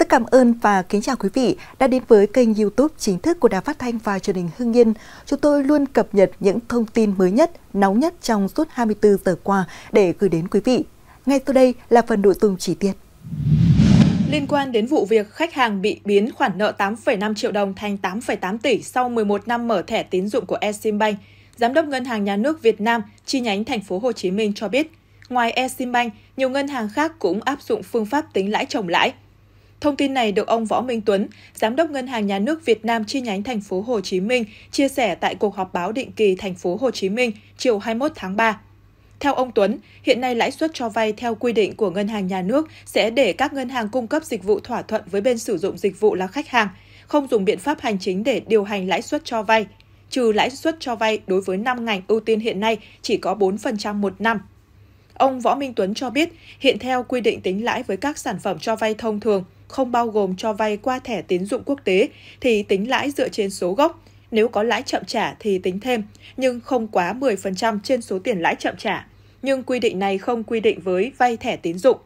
Rất cảm ơn và kính chào quý vị đã đến với kênh youtube chính thức của Đài Phát Thanh và truyền hình Hưng Yên. Chúng tôi luôn cập nhật những thông tin mới nhất, nóng nhất trong suốt 24 giờ qua để gửi đến quý vị. Ngay sau đây là phần nội dung chi tiết. Liên quan đến vụ việc khách hàng bị biến khoản nợ 8,5 triệu đồng thành 8,8 tỷ sau 11 năm mở thẻ tín dụng của Eximbank, Giám đốc Ngân hàng Nhà nước Việt Nam chi nhánh thành phố Hồ Chí Minh cho biết, ngoài Eximbank, nhiều ngân hàng khác cũng áp dụng phương pháp tính lãi chồng lãi – Thông tin này được ông Võ Minh Tuấn, Giám đốc Ngân hàng Nhà nước Việt Nam chi nhánh thành phố Hồ Chí Minh chia sẻ tại cuộc họp báo định kỳ thành phố Hồ Chí Minh chiều 21 tháng 3. Theo ông Tuấn, hiện nay lãi suất cho vay theo quy định của ngân hàng nhà nước sẽ để các ngân hàng cung cấp dịch vụ thỏa thuận với bên sử dụng dịch vụ là khách hàng, không dùng biện pháp hành chính để điều hành lãi suất cho vay, trừ lãi suất cho vay đối với 5 ngành ưu tiên hiện nay chỉ có 4% một năm. Ông Võ Minh Tuấn cho biết, hiện theo quy định tính lãi với các sản phẩm cho vay thông thường, không bao gồm cho vay qua thẻ tín dụng quốc tế thì tính lãi dựa trên số gốc, nếu có lãi chậm trả thì tính thêm, nhưng không quá 10% trên số tiền lãi chậm trả. Nhưng quy định này không quy định với vay thẻ tín dụng.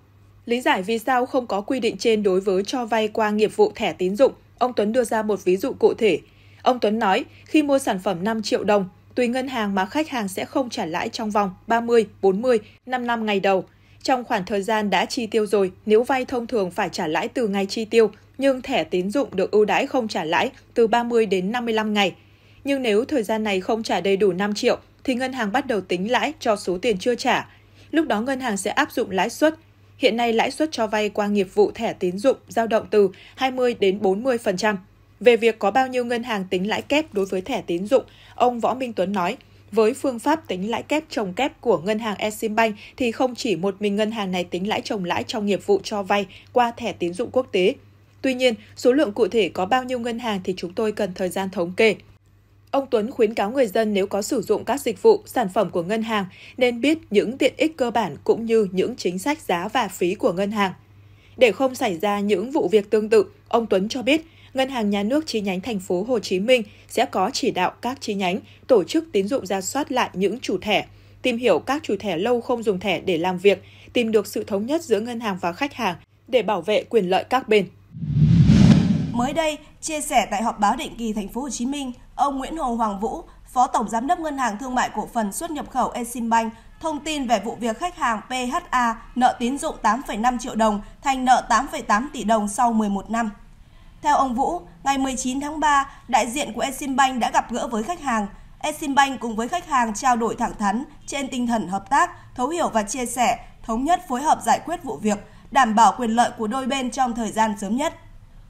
Lý giải vì sao không có quy định trên đối với cho vay qua nghiệp vụ thẻ tín dụng, ông Tuấn đưa ra một ví dụ cụ thể. Ông Tuấn nói, khi mua sản phẩm 5 triệu đồng, tùy ngân hàng mà khách hàng sẽ không trả lãi trong vòng 30, 40, 5 năm ngày đầu, trong khoảng thời gian đã chi tiêu rồi, nếu vay thông thường phải trả lãi từ ngày chi tiêu, nhưng thẻ tín dụng được ưu đãi không trả lãi từ 30 đến 55 ngày. Nhưng nếu thời gian này không trả đầy đủ 5 triệu, thì ngân hàng bắt đầu tính lãi cho số tiền chưa trả. Lúc đó ngân hàng sẽ áp dụng lãi suất. Hiện nay lãi suất cho vay qua nghiệp vụ thẻ tín dụng dao động từ 20 đến 40%. Về việc có bao nhiêu ngân hàng tính lãi kép đối với thẻ tín dụng, ông Võ Minh Tuấn nói – với phương pháp tính lãi kép trồng kép của ngân hàng Eximbank thì không chỉ một mình ngân hàng này tính lãi trồng lãi trong nghiệp vụ cho vay qua thẻ tín dụng quốc tế. Tuy nhiên, số lượng cụ thể có bao nhiêu ngân hàng thì chúng tôi cần thời gian thống kê. Ông Tuấn khuyến cáo người dân nếu có sử dụng các dịch vụ, sản phẩm của ngân hàng nên biết những tiện ích cơ bản cũng như những chính sách giá và phí của ngân hàng. Để không xảy ra những vụ việc tương tự, ông Tuấn cho biết Ngân hàng Nhà nước chi nhánh thành phố Hồ Chí Minh sẽ có chỉ đạo các chi nhánh tổ chức tín dụng ra soát lại những chủ thẻ, tìm hiểu các chủ thẻ lâu không dùng thẻ để làm việc, tìm được sự thống nhất giữa ngân hàng và khách hàng để bảo vệ quyền lợi các bên. Mới đây, chia sẻ tại họp báo định kỳ thành phố Hồ Chí Minh, ông Nguyễn Hồ Hoàng Vũ, Phó Tổng giám đốc Ngân hàng Thương mại Cổ phần Xuất nhập khẩu Eximbank thông tin về vụ việc khách hàng PHA nợ tín dụng 8,5 triệu đồng thành nợ 8,8 tỷ đồng sau 11 năm. Theo ông Vũ, ngày 19 tháng 3, đại diện của Eximbank đã gặp gỡ với khách hàng. Eximbank cùng với khách hàng trao đổi thẳng thắn trên tinh thần hợp tác, thấu hiểu và chia sẻ, thống nhất phối hợp giải quyết vụ việc, đảm bảo quyền lợi của đôi bên trong thời gian sớm nhất.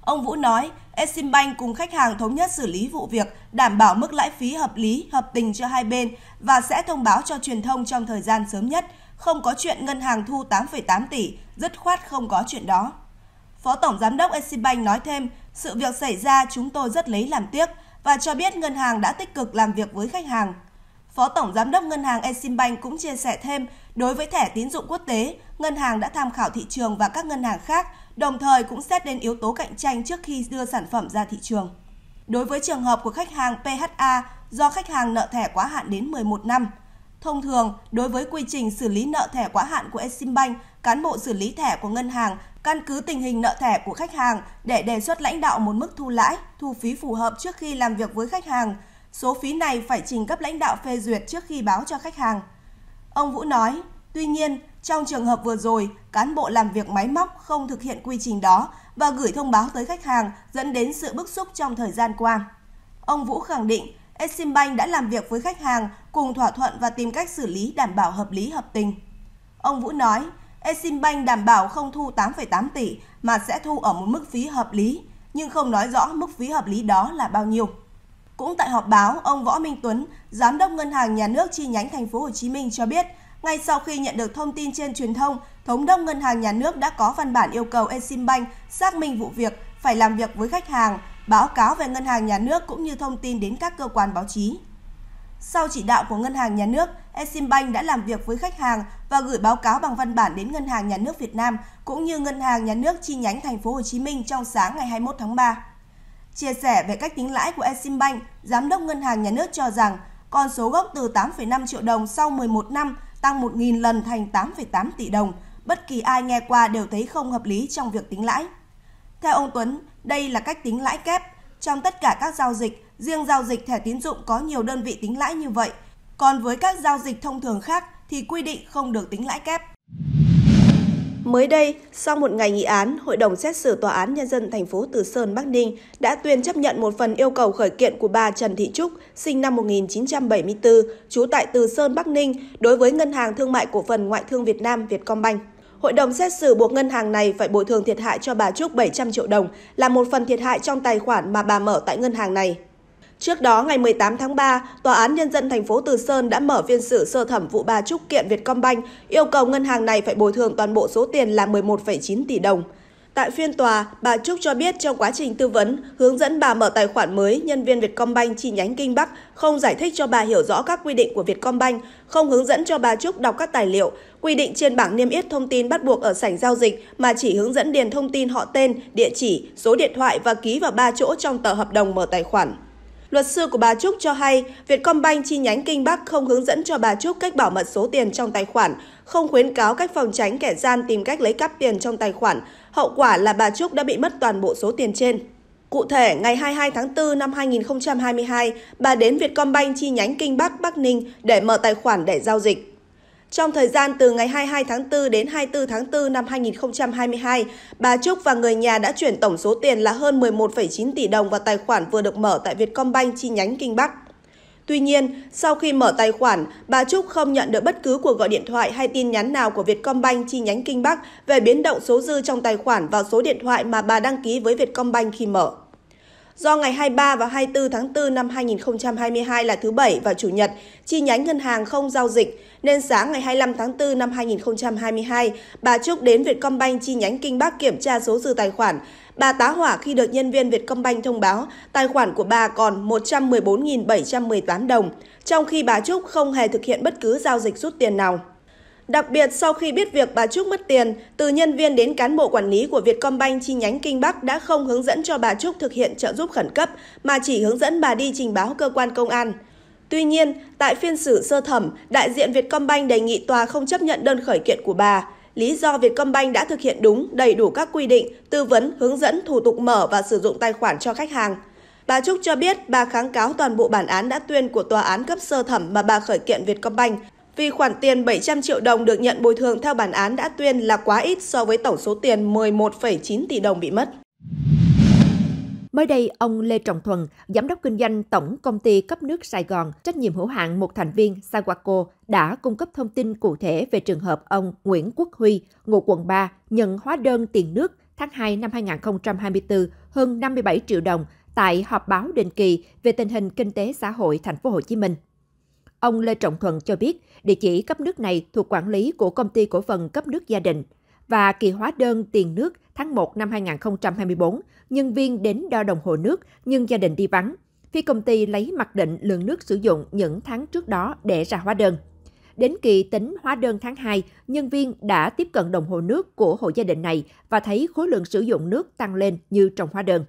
Ông Vũ nói, Eximbank cùng khách hàng thống nhất xử lý vụ việc, đảm bảo mức lãi phí hợp lý, hợp tình cho hai bên và sẽ thông báo cho truyền thông trong thời gian sớm nhất, không có chuyện ngân hàng thu 8,8 tỷ, dứt khoát không có chuyện đó. Phó Tổng Giám đốc Eximbank nói thêm, sự việc xảy ra chúng tôi rất lấy làm tiếc và cho biết ngân hàng đã tích cực làm việc với khách hàng. Phó Tổng Giám đốc Ngân hàng Eximbank cũng chia sẻ thêm, đối với thẻ tín dụng quốc tế, ngân hàng đã tham khảo thị trường và các ngân hàng khác, đồng thời cũng xét đến yếu tố cạnh tranh trước khi đưa sản phẩm ra thị trường. Đối với trường hợp của khách hàng PHA do khách hàng nợ thẻ quá hạn đến 11 năm, Thông thường, đối với quy trình xử lý nợ thẻ quá hạn của Eximbank, cán bộ xử lý thẻ của ngân hàng căn cứ tình hình nợ thẻ của khách hàng để đề xuất lãnh đạo một mức thu lãi, thu phí phù hợp trước khi làm việc với khách hàng. Số phí này phải trình cấp lãnh đạo phê duyệt trước khi báo cho khách hàng. Ông Vũ nói, tuy nhiên, trong trường hợp vừa rồi, cán bộ làm việc máy móc không thực hiện quy trình đó và gửi thông báo tới khách hàng dẫn đến sự bức xúc trong thời gian qua. Ông Vũ khẳng định Exim Bank đã làm việc với khách hàng cùng thỏa thuận và tìm cách xử lý đảm bảo hợp lý hợp tình. Ông Vũ nói, Exim Bank đảm bảo không thu 8,8 tỷ mà sẽ thu ở một mức phí hợp lý, nhưng không nói rõ mức phí hợp lý đó là bao nhiêu. Cũng tại họp báo, ông Võ Minh Tuấn, giám đốc Ngân hàng Nhà nước chi nhánh Thành phố Hồ Chí Minh cho biết, ngay sau khi nhận được thông tin trên truyền thông, Thống đốc Ngân hàng Nhà nước đã có văn bản yêu cầu Exim Bank xác minh vụ việc, phải làm việc với khách hàng, báo cáo về ngân hàng nhà nước cũng như thông tin đến các cơ quan báo chí. Sau chỉ đạo của Ngân hàng Nhà nước, Eximbank đã làm việc với khách hàng và gửi báo cáo bằng văn bản đến Ngân hàng Nhà nước Việt Nam cũng như Ngân hàng Nhà nước chi nhánh Thành phố Hồ Chí Minh trong sáng ngày 21 tháng 3. Chia sẻ về cách tính lãi của Eximbank, Giám đốc Ngân hàng Nhà nước cho rằng con số gốc từ 8,5 triệu đồng sau 11 năm tăng 1.000 lần thành 8,8 tỷ đồng. Bất kỳ ai nghe qua đều thấy không hợp lý trong việc tính lãi. Theo ông Tuấn, đây là cách tính lãi kép. Trong tất cả các giao dịch, riêng giao dịch thẻ tín dụng có nhiều đơn vị tính lãi như vậy. Còn với các giao dịch thông thường khác thì quy định không được tính lãi kép. Mới đây, sau một ngày nghị án, Hội đồng xét xử Tòa án Nhân dân thành phố Từ Sơn, Bắc Ninh đã tuyên chấp nhận một phần yêu cầu khởi kiện của bà Trần Thị Trúc, sinh năm 1974, trú tại Từ Sơn, Bắc Ninh, đối với Ngân hàng Thương mại Cổ phần Ngoại thương Việt Nam Vietcombank hội đồng xét xử buộc ngân hàng này phải bồi thường thiệt hại cho bà Trúc 700 triệu đồng là một phần thiệt hại trong tài khoản mà bà mở tại ngân hàng này. Trước đó, ngày 18 tháng 3, Tòa án Nhân dân thành phố Từ Sơn đã mở phiên xử sơ thẩm vụ bà Trúc kiện Vietcombank, yêu cầu ngân hàng này phải bồi thường toàn bộ số tiền là 11,9 tỷ đồng. Tại phiên tòa, bà Trúc cho biết trong quá trình tư vấn, hướng dẫn bà mở tài khoản mới, nhân viên Vietcombank chi nhánh Kinh Bắc không giải thích cho bà hiểu rõ các quy định của Vietcombank, không hướng dẫn cho bà Trúc đọc các tài liệu, quy định trên bảng niêm yết thông tin bắt buộc ở sảnh giao dịch mà chỉ hướng dẫn điền thông tin họ tên, địa chỉ, số điện thoại và ký vào ba chỗ trong tờ hợp đồng mở tài khoản. Luật sư của bà Trúc cho hay, Vietcombank chi nhánh Kinh Bắc không hướng dẫn cho bà Trúc cách bảo mật số tiền trong tài khoản, không khuyến cáo cách phòng tránh kẻ gian tìm cách lấy cắp tiền trong tài khoản. Hậu quả là bà Trúc đã bị mất toàn bộ số tiền trên. Cụ thể, ngày 22 tháng 4 năm 2022, bà đến Vietcombank chi nhánh Kinh Bắc Bắc Ninh để mở tài khoản để giao dịch. Trong thời gian từ ngày 22 tháng 4 đến 24 tháng 4 năm 2022, bà Trúc và người nhà đã chuyển tổng số tiền là hơn 11,9 tỷ đồng vào tài khoản vừa được mở tại Vietcombank chi nhánh Kinh Bắc. Tuy nhiên, sau khi mở tài khoản, bà Trúc không nhận được bất cứ cuộc gọi điện thoại hay tin nhắn nào của Vietcombank chi nhánh Kinh Bắc về biến động số dư trong tài khoản vào số điện thoại mà bà đăng ký với Vietcombank khi mở. Do ngày 23 và 24 tháng 4 năm 2022 là thứ Bảy và Chủ nhật, chi nhánh ngân hàng không giao dịch, nên sáng ngày 25 tháng 4 năm 2022, bà Trúc đến Vietcombank chi nhánh Kinh Bắc kiểm tra số dư tài khoản. Bà tá hỏa khi được nhân viên Vietcombank thông báo tài khoản của bà còn 114.718 đồng, trong khi bà Trúc không hề thực hiện bất cứ giao dịch rút tiền nào. Đặc biệt sau khi biết việc bà Trúc mất tiền, từ nhân viên đến cán bộ quản lý của Vietcombank chi nhánh Kinh Bắc đã không hướng dẫn cho bà Trúc thực hiện trợ giúp khẩn cấp mà chỉ hướng dẫn bà đi trình báo cơ quan công an. Tuy nhiên, tại phiên xử sơ thẩm, đại diện Vietcombank đề nghị tòa không chấp nhận đơn khởi kiện của bà. Lý do Vietcombank đã thực hiện đúng, đầy đủ các quy định, tư vấn, hướng dẫn thủ tục mở và sử dụng tài khoản cho khách hàng. Bà Trúc cho biết bà kháng cáo toàn bộ bản án đã tuyên của tòa án cấp sơ thẩm mà bà khởi kiện Vietcombank vì khoản tiền 700 triệu đồng được nhận bồi thường theo bản án đã tuyên là quá ít so với tổng số tiền 11,9 tỷ đồng bị mất. Mới đây, ông Lê Trọng Thuần, giám đốc kinh doanh Tổng Công ty Cấp nước Sài Gòn, trách nhiệm hữu hạn một thành viên Sawako, đã cung cấp thông tin cụ thể về trường hợp ông Nguyễn Quốc Huy, ngụ quận 3, nhận hóa đơn tiền nước tháng 2 năm 2024 hơn 57 triệu đồng tại họp báo định kỳ về tình hình kinh tế xã hội thành phố Hồ Chí Minh. Ông Lê Trọng Thuận cho biết, địa chỉ cấp nước này thuộc quản lý của công ty cổ phần cấp nước gia đình và kỳ hóa đơn tiền nước tháng 1 năm 2024, nhân viên đến đo đồng hồ nước nhưng gia đình đi vắng. Phía công ty lấy mặc định lượng nước sử dụng những tháng trước đó để ra hóa đơn. Đến kỳ tính hóa đơn tháng 2, nhân viên đã tiếp cận đồng hồ nước của hộ gia đình này và thấy khối lượng sử dụng nước tăng lên như trong hóa đơn.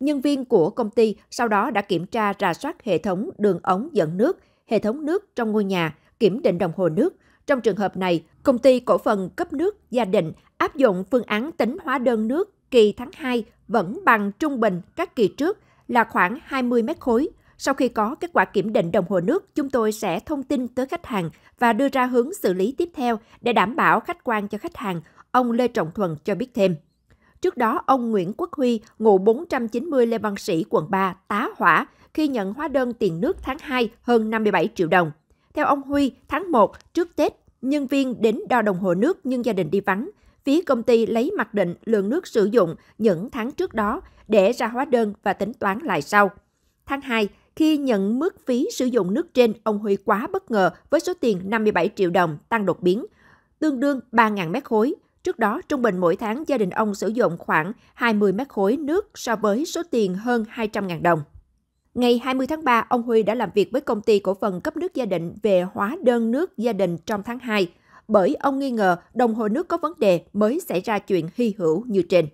Nhân viên của công ty sau đó đã kiểm tra rà soát hệ thống đường ống dẫn nước, hệ thống nước trong ngôi nhà, kiểm định đồng hồ nước. Trong trường hợp này, công ty cổ phần cấp nước gia định áp dụng phương án tính hóa đơn nước kỳ tháng 2 vẫn bằng trung bình các kỳ trước là khoảng 20 mét khối. Sau khi có kết quả kiểm định đồng hồ nước, chúng tôi sẽ thông tin tới khách hàng và đưa ra hướng xử lý tiếp theo để đảm bảo khách quan cho khách hàng, ông Lê Trọng Thuần cho biết thêm. Trước đó, ông Nguyễn Quốc Huy, ngụ 490 Lê Văn Sĩ, quận 3, tá hỏa khi nhận hóa đơn tiền nước tháng 2 hơn 57 triệu đồng. Theo ông Huy, tháng 1 trước Tết, nhân viên đến đo đồng hồ nước nhưng gia đình đi vắng. Phía công ty lấy mặc định lượng nước sử dụng những tháng trước đó để ra hóa đơn và tính toán lại sau. Tháng 2, khi nhận mức phí sử dụng nước trên, ông Huy quá bất ngờ với số tiền 57 triệu đồng tăng đột biến, tương đương 3.000 mét khối. Trước đó, trung bình mỗi tháng gia đình ông sử dụng khoảng 20 mét khối nước so với số tiền hơn 200.000 đồng. Ngày 20 tháng 3, ông Huy đã làm việc với công ty cổ phần cấp nước gia đình về hóa đơn nước gia đình trong tháng 2, bởi ông nghi ngờ đồng hồ nước có vấn đề mới xảy ra chuyện hy hữu như trên.